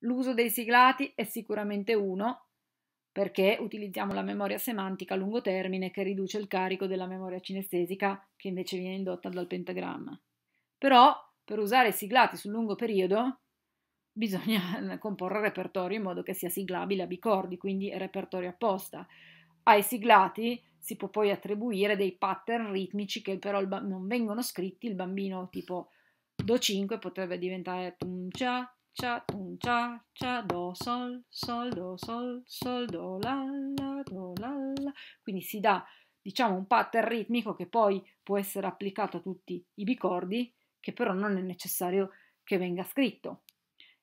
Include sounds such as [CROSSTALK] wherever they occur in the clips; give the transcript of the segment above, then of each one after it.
L'uso dei siglati è sicuramente uno, perché utilizziamo la memoria semantica a lungo termine che riduce il carico della memoria cinestesica che invece viene indotta dal pentagramma. Però per usare i siglati sul lungo periodo bisogna [LAUGHS] comporre repertorio in modo che sia siglabile a bicordi, quindi repertorio apposta. Ai siglati si può poi attribuire dei pattern ritmici che però non vengono scritti, il bambino tipo Do5 potrebbe diventare Tum Cha, cha, un cha, cha, do, sol, sol, do, sol, sol, do, la, la, do, la, la. Quindi si dà, diciamo, un pattern ritmico che poi può essere applicato a tutti i bicordi, che però non è necessario che venga scritto.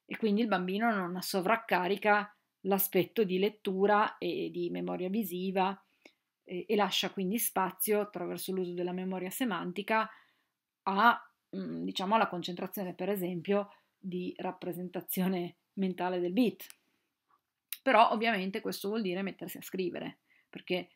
E quindi il bambino non sovraccarica l'aspetto di lettura e di memoria visiva e, e lascia quindi spazio attraverso l'uso della memoria semantica a, mh, mm, diciamo, alla concentrazione, per esempio, di rappresentazione mentale del beat. Però ovviamente questo vuol dire mettersi a scrivere, perché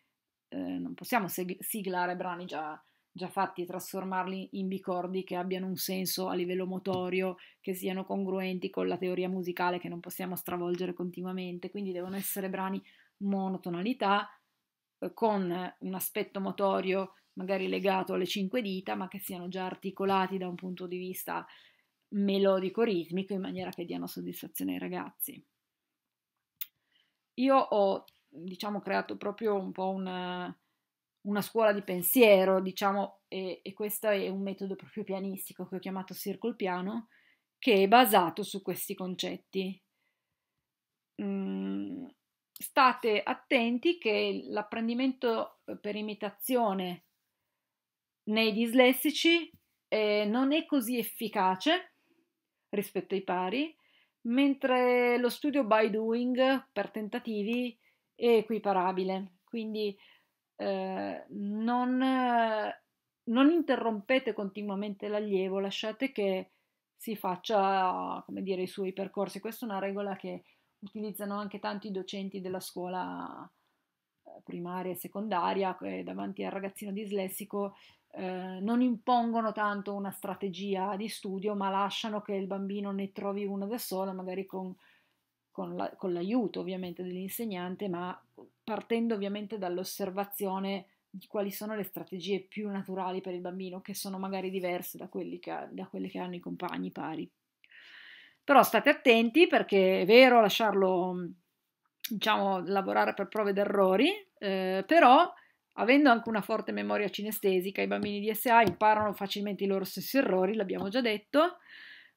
eh, non possiamo siglare brani già, già fatti e trasformarli in bicordi che abbiano un senso a livello motorio, che siano congruenti con la teoria musicale che non possiamo stravolgere continuamente, quindi devono essere brani monotonalità eh, con un aspetto motorio magari legato alle cinque dita, ma che siano già articolati da un punto di vista melodico ritmico in maniera che diano soddisfazione ai ragazzi. Io ho diciamo creato proprio un po' una, una scuola di pensiero, diciamo, e, e, questo è un metodo proprio pianistico che ho chiamato circle piano, che è basato su questi concetti. Mm, state attenti che l'apprendimento per imitazione nei dislessici eh, non è così efficace rispetto ai pari, mentre lo studio by doing per tentativi è equiparabile, quindi eh, non, non, interrompete continuamente l'allievo, lasciate che si faccia dire, i suoi percorsi. Questa è una regola che utilizzano anche tanti docenti della scuola primaria e secondaria davanti al ragazzino dislessico eh, non impongono tanto una strategia di studio, ma lasciano che il bambino ne trovi una da sola, magari con, con, la, con l'aiuto ovviamente dell'insegnante, ma partendo ovviamente dall'osservazione di quali sono le strategie più naturali per il bambino, che sono magari diverse da, che, da quelle che hanno i compagni pari. Però state attenti perché è vero lasciarlo diciamo, lavorare per prove ed errori, eh, però avendo anche una forte memoria cinestesica, i bambini di SA imparano facilmente i loro stessi errori, l'abbiamo già detto.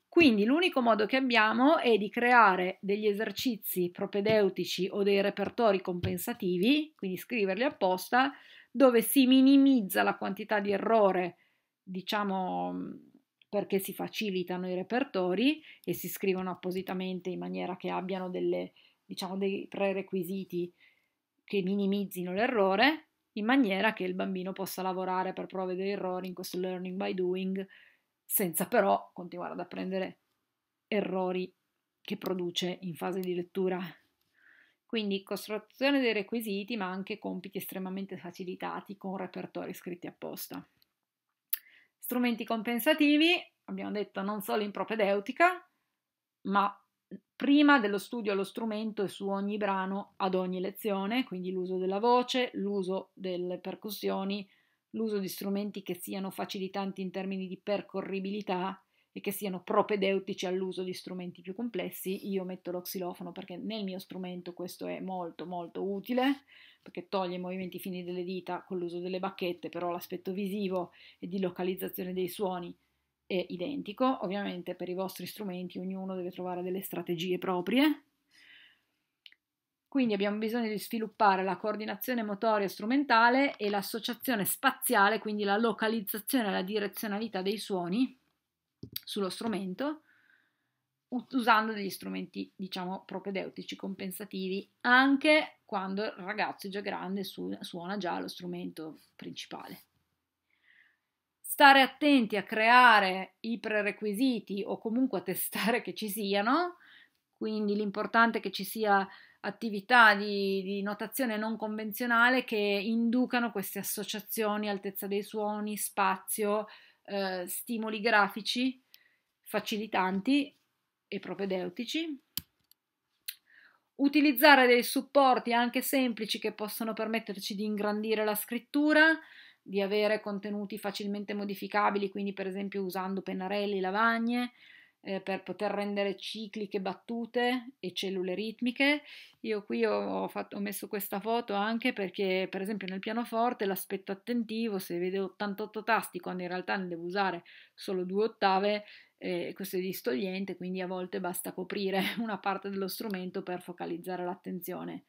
Quindi l'unico modo che abbiamo è di creare degli esercizi propedeutici o dei repertori compensativi, quindi scriverli apposta, dove si minimizza la quantità di errore, diciamo perché si facilitano i repertori e si scrivono appositamente in maniera che abbiano delle, diciamo, dei prerequisiti che minimizzino l'errore in maniera che il bambino possa lavorare per prove ed errori in questo learning by doing senza però continuare ad apprendere errori che produce in fase di lettura. Quindi costruzione dei requisiti ma anche compiti estremamente facilitati con repertori scritti apposta. Strumenti compensativi, abbiamo detto non solo in propedeutica, ma prima dello studio allo strumento e su ogni brano ad ogni lezione, quindi l'uso della voce, l'uso delle percussioni, l'uso di strumenti che siano facilitanti in termini di percorribilità e che siano propedeutici all'uso di strumenti più complessi, io metto lo xilofono perché nel mio strumento questo è molto molto utile, perché toglie i movimenti fini delle dita con l'uso delle bacchette, però l'aspetto visivo e di localizzazione dei suoni eh, identico. Ovviamente per i vostri strumenti ognuno deve trovare delle strategie proprie. Quindi abbiamo bisogno di sviluppare la coordinazione motoria strumentale e l'associazione spaziale, quindi la localizzazione e la direzionalità dei suoni sullo strumento, usando degli strumenti, diciamo, propedeutici, compensativi, anche quando il ragazzo è già grande e suona già lo strumento principale stare attenti a creare i prerequisiti o comunque a testare che ci siano, quindi l'importante è che ci sia attività di, di, notazione non convenzionale che inducano queste associazioni, altezza dei suoni, spazio, eh, stimoli grafici, facilitanti e propedeutici. Utilizzare dei supporti anche semplici che possono permetterci di ingrandire la scrittura, di avere contenuti facilmente modificabili, quindi per esempio usando pennarelli, lavagne, eh, per poter rendere cicliche battute e cellule ritmiche. Io qui ho, fatto, ho, messo questa foto anche perché per esempio nel pianoforte l'aspetto attentivo, se vedo 88 tasti quando in realtà ne devo usare solo due ottave, eh, questo è distogliente, quindi a volte basta coprire [LAUGHS] una parte dello strumento per focalizzare l'attenzione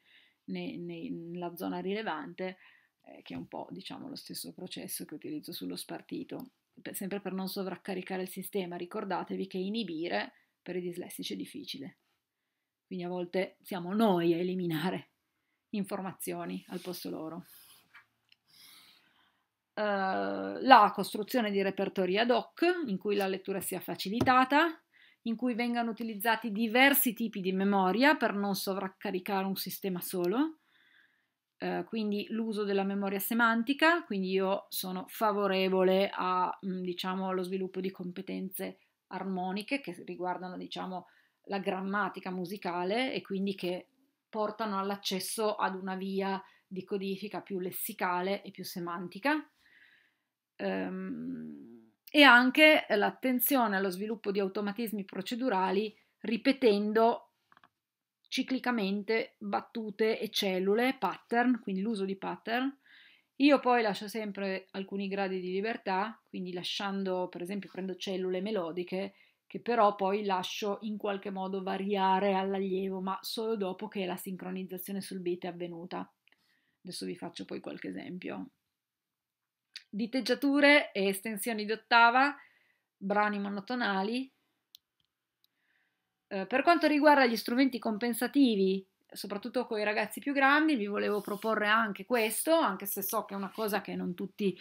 nella zona rilevante eh, che è un po' diciamo, lo stesso processo che utilizzo sullo spartito, per, sempre per non sovraccaricare il sistema. Ricordatevi che inibire per i dislessici è difficile, quindi a volte siamo noi a eliminare informazioni al posto loro. Uh, la costruzione di repertori ad hoc in cui la lettura sia facilitata, in cui vengano utilizzati diversi tipi di memoria per non sovraccaricare un sistema solo, eh, quindi l'uso della memoria semantica, quindi io sono favorevole a, mm, diciamo, allo sviluppo di competenze armoniche che riguardano diciamo, la grammatica musicale e quindi che portano all'accesso ad una via di codifica più lessicale e più semantica. Um, e anche l'attenzione allo sviluppo di automatismi procedurali ripetendo ciclicamente battute e cellule, pattern, quindi l'uso di pattern. Io poi lascio sempre alcuni gradi di libertà, quindi lasciando, per esempio, prendo cellule melodiche che però poi lascio in qualche modo variare all'allievo, ma solo dopo che la sincronizzazione sul beat è avvenuta. Adesso vi faccio poi qualche esempio. Diteggiature e estensioni di ottava, brani monotonali, eh, per quanto riguarda gli strumenti compensativi, soprattutto con i ragazzi più grandi, vi volevo proporre anche questo, anche se so che è una cosa che non tutti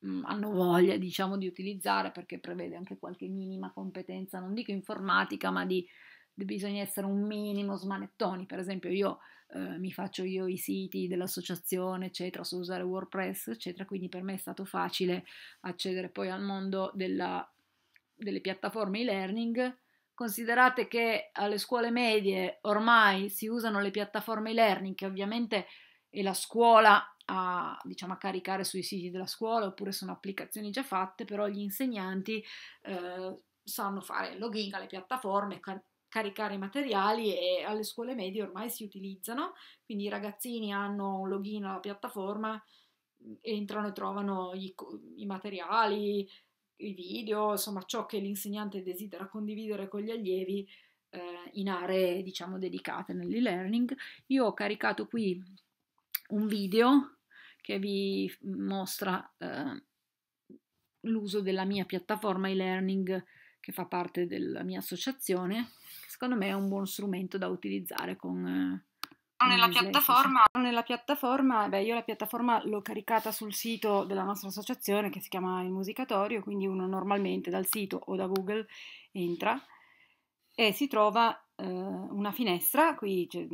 mh, mm, hanno voglia, diciamo, di utilizzare perché prevede anche qualche minima competenza, non dico informatica, ma di, di bisogna essere un minimo smanettoni, per esempio io eh, mi faccio io i siti dell'associazione, eccetera, so usare WordPress, eccetera, quindi per me è stato facile accedere poi al mondo della, delle piattaforme e-learning Considerate che alle scuole medie ormai si usano le piattaforme e-learning, che ovviamente è la scuola a, diciamo, a caricare sui siti della scuola oppure sono applicazioni già fatte, però gli insegnanti eh, sanno fare login alle piattaforme, car- caricare i materiali e alle scuole medie ormai si utilizzano, quindi i ragazzini hanno un login alla piattaforma, mm, entrano e trovano gli, i materiali, i video, insomma ciò che l'insegnante desidera condividere con gli allievi eh, in aree diciamo dedicate nell'e-learning. Io ho caricato qui un video che vi mostra eh, l'uso della mia piattaforma e-learning che fa parte della mia associazione, secondo me è un buon strumento da utilizzare con... Eh, nella piattaforma, sì, sì. nella piattaforma beh, io la piattaforma l'ho caricata sul sito della nostra associazione che si chiama Il Musicatorio, quindi uno normalmente dal sito o da Google entra e si trova eh, una finestra qui c'è,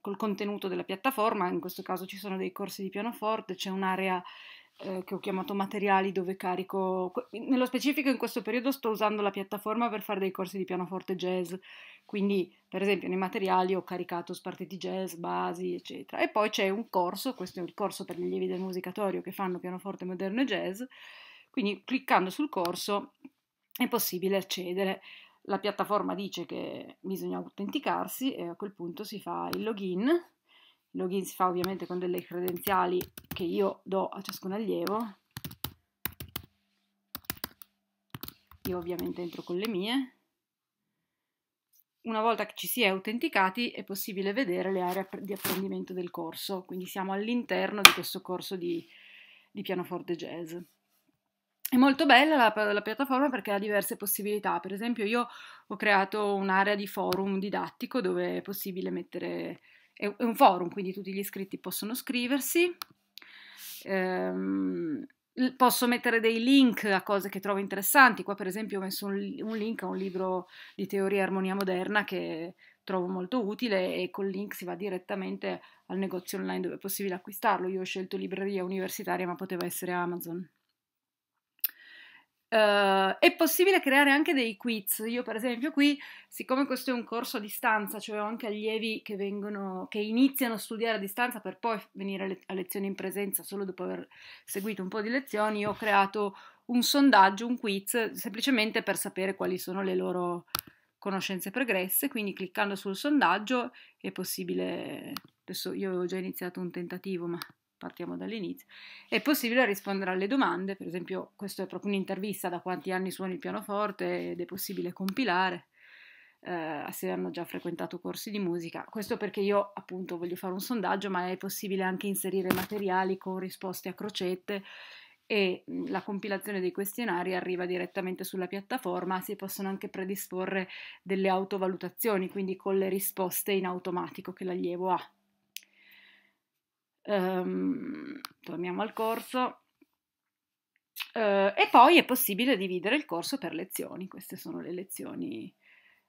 col contenuto della piattaforma, in questo caso ci sono dei corsi di pianoforte, c'è un'area eh, che ho chiamato materiali dove carico, nello specifico in questo periodo sto usando la piattaforma per fare dei corsi di pianoforte jazz, quindi per esempio nei materiali ho caricato spartiti jazz, basi, eccetera. E poi c'è un corso, questo è il corso per gli allievi del musicatorio che fanno pianoforte moderno e jazz, quindi cliccando sul corso è possibile accedere. La piattaforma dice che bisogna autenticarsi e a quel punto si fa il login. Il login si fa ovviamente con delle credenziali che io do a ciascun allievo. Io ovviamente entro con le mie una volta che ci si è autenticati è possibile vedere le aree di apprendimento del corso, quindi siamo all'interno di questo corso di, di pianoforte jazz. È molto bella la, la, piattaforma perché ha diverse possibilità, per esempio io ho creato un'area di forum didattico dove è possibile mettere, è, è un forum, quindi tutti gli iscritti possono scriversi. Ehm, posso mettere dei link a cose che trovo interessanti. Qua, per esempio, ho messo un, un, link a un libro di teoria e armonia moderna che trovo molto utile e col link si va direttamente al negozio online dove è possibile acquistarlo. Io ho scelto libreria universitaria, ma poteva essere Amazon. Uh, è possibile creare anche dei quiz. Io, per esempio, qui, siccome questo è un corso a distanza, cioè ho anche allievi che, vengono, che iniziano a studiare a distanza per poi venire a, le- a lezioni in presenza solo dopo aver seguito un po' di lezioni, ho creato un sondaggio, un quiz, semplicemente per sapere quali sono le loro conoscenze pregresse. Quindi, cliccando sul sondaggio è possibile. Adesso io avevo già iniziato un tentativo, ma partiamo dall'inizio, è possibile rispondere alle domande, per esempio questa è proprio un'intervista da quanti anni suoni il pianoforte ed è possibile compilare, eh, se hanno già frequentato corsi di musica, questo perché io appunto voglio fare un sondaggio, ma è possibile anche inserire materiali con risposte a crocette e la compilazione dei questionari arriva direttamente sulla piattaforma, si possono anche predisporre delle autovalutazioni, quindi con le risposte in automatico che l'allievo ha. Um, torniamo al corso. Uh, e poi è possibile dividere il corso per lezioni, queste sono le lezioni.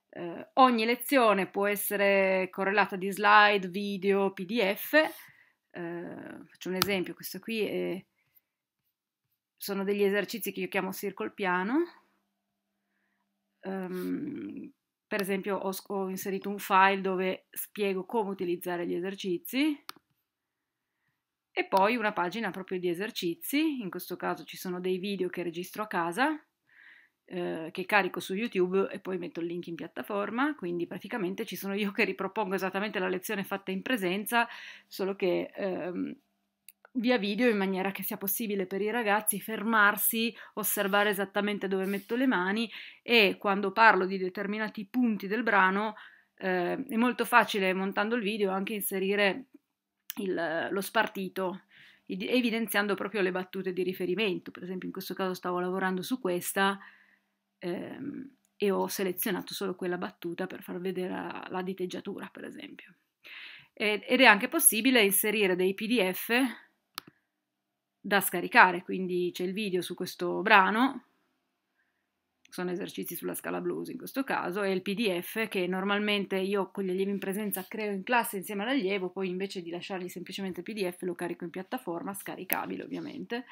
Uh, ogni lezione può essere correlata di slide, video, PDF. Uh, eh, faccio un esempio, questo qui è... sono degli esercizi che io chiamo circle piano. Um, per esempio ho, ho inserito un file dove spiego come utilizzare gli esercizi e poi una pagina proprio di esercizi, in questo caso ci sono dei video che registro a casa, eh, che carico su YouTube e poi metto il link in piattaforma, quindi praticamente ci sono io che ripropongo esattamente la lezione fatta in presenza, solo che ehm, via video in maniera che sia possibile per i ragazzi fermarsi, osservare esattamente dove metto le mani e quando parlo di determinati punti del brano eh, è molto facile montando il video anche inserire il, lo spartito evidenziando proprio le battute di riferimento. Per esempio, in questo caso stavo lavorando su questa ehm, e ho selezionato solo quella battuta per far vedere la, la diteggiatura, per esempio. Ed, ed è anche possibile inserire dei PDF da scaricare, quindi c'è il video su questo brano sono esercizi sulla scala blues in questo caso, e il PDF che normalmente io con gli allievi in presenza creo in classe insieme all'allievo, poi invece di lasciargli semplicemente il PDF lo carico in piattaforma, scaricabile ovviamente,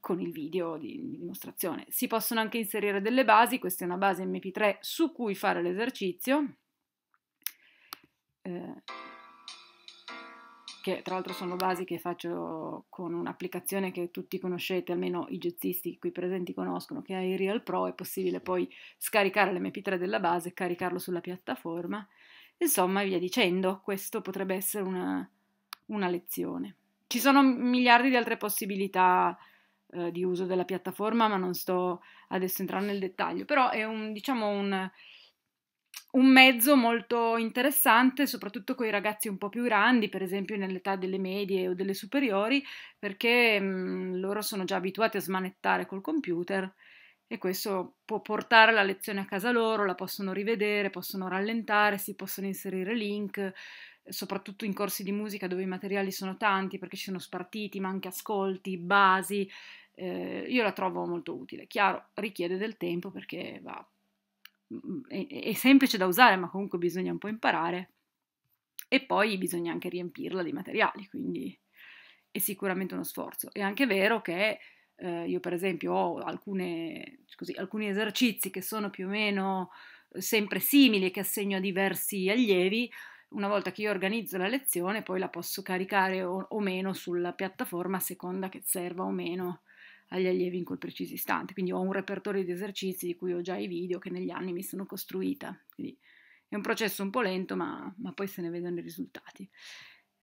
con il video di, di dimostrazione. Si possono anche inserire delle basi, questa è una base MP3 su cui fare l'esercizio. Eh, che tra l'altro sono basi che faccio con un'applicazione che tutti conoscete, almeno i jazzisti qui presenti conoscono, che è il Real Pro, è possibile poi scaricare l'MP3 della base, caricarlo sulla piattaforma, insomma via dicendo, questo potrebbe essere una, una lezione. Ci sono miliardi di altre possibilità eh, di uso della piattaforma, ma non sto adesso entrando nel dettaglio, però è un, diciamo un un mezzo molto interessante, soprattutto con i ragazzi un po' più grandi, per esempio nell'età delle medie o delle superiori, perché mh, mhmm, loro sono già abituati a smanettare col computer e questo può portare la lezione a casa loro, la possono rivedere, possono rallentare, si possono inserire link, soprattutto in corsi di musica dove i materiali sono tanti perché ci sono spartiti, ma anche ascolti, basi. Eh, io la trovo molto utile. Chiaro, richiede del tempo perché va è, è semplice da usare, ma comunque bisogna un po' imparare. E poi bisogna anche riempirla di materiali, quindi è sicuramente uno sforzo. È anche vero che eh, io, per esempio, ho alcune, così, alcuni esercizi che sono più o meno eh, sempre simili, che assegno a diversi allievi. Una volta che io organizzo la lezione, poi la posso caricare o, o meno sulla piattaforma a seconda che serva o meno agli allievi in quel preciso istante. Quindi ho un repertorio di esercizi di cui ho già i video che negli anni mi sono costruita. Quindi è un processo un po' lento, ma, ma poi se ne vedono i risultati.